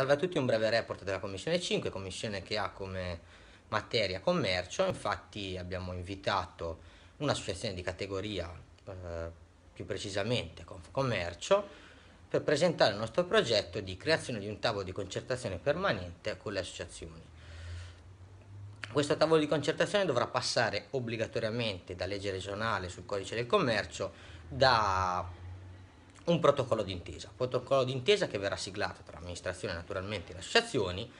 salve a tutti un breve report della Commissione 5, commissione che ha come materia commercio, infatti abbiamo invitato un'associazione di categoria, eh, più precisamente Confcommercio, per presentare il nostro progetto di creazione di un tavolo di concertazione permanente con le associazioni. Questo tavolo di concertazione dovrà passare obbligatoriamente da legge regionale sul codice del commercio, da un protocollo d'intesa. Protocollo d'intesa che verrà siglato tra amministrazione naturalmente e le associazioni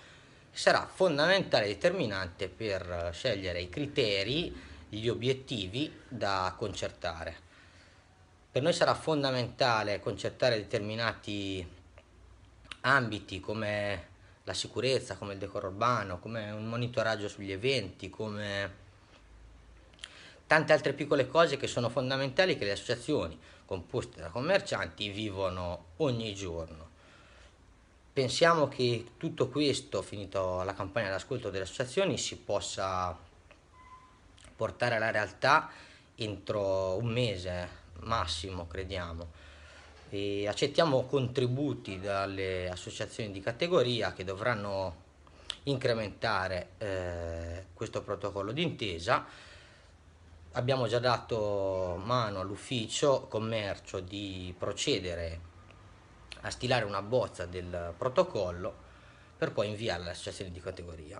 sarà fondamentale e determinante per eh, scegliere i criteri, gli obiettivi da concertare. Per noi sarà fondamentale concertare determinati ambiti come la sicurezza, come il decoro urbano, come un monitoraggio sugli eventi, come tante altre piccole cose che sono fondamentali che le associazioni composte da commercianti vivono ogni giorno. Pensiamo che tutto questo, finito la campagna d'ascolto delle associazioni, si possa portare alla realtà entro un mese massimo, crediamo. E accettiamo contributi dalle associazioni di categoria che dovranno incrementare eh, questo protocollo d'intesa abbiamo già dato mano all'ufficio commercio di procedere a stilare una bozza del protocollo per poi inviarla all'associazione di categoria.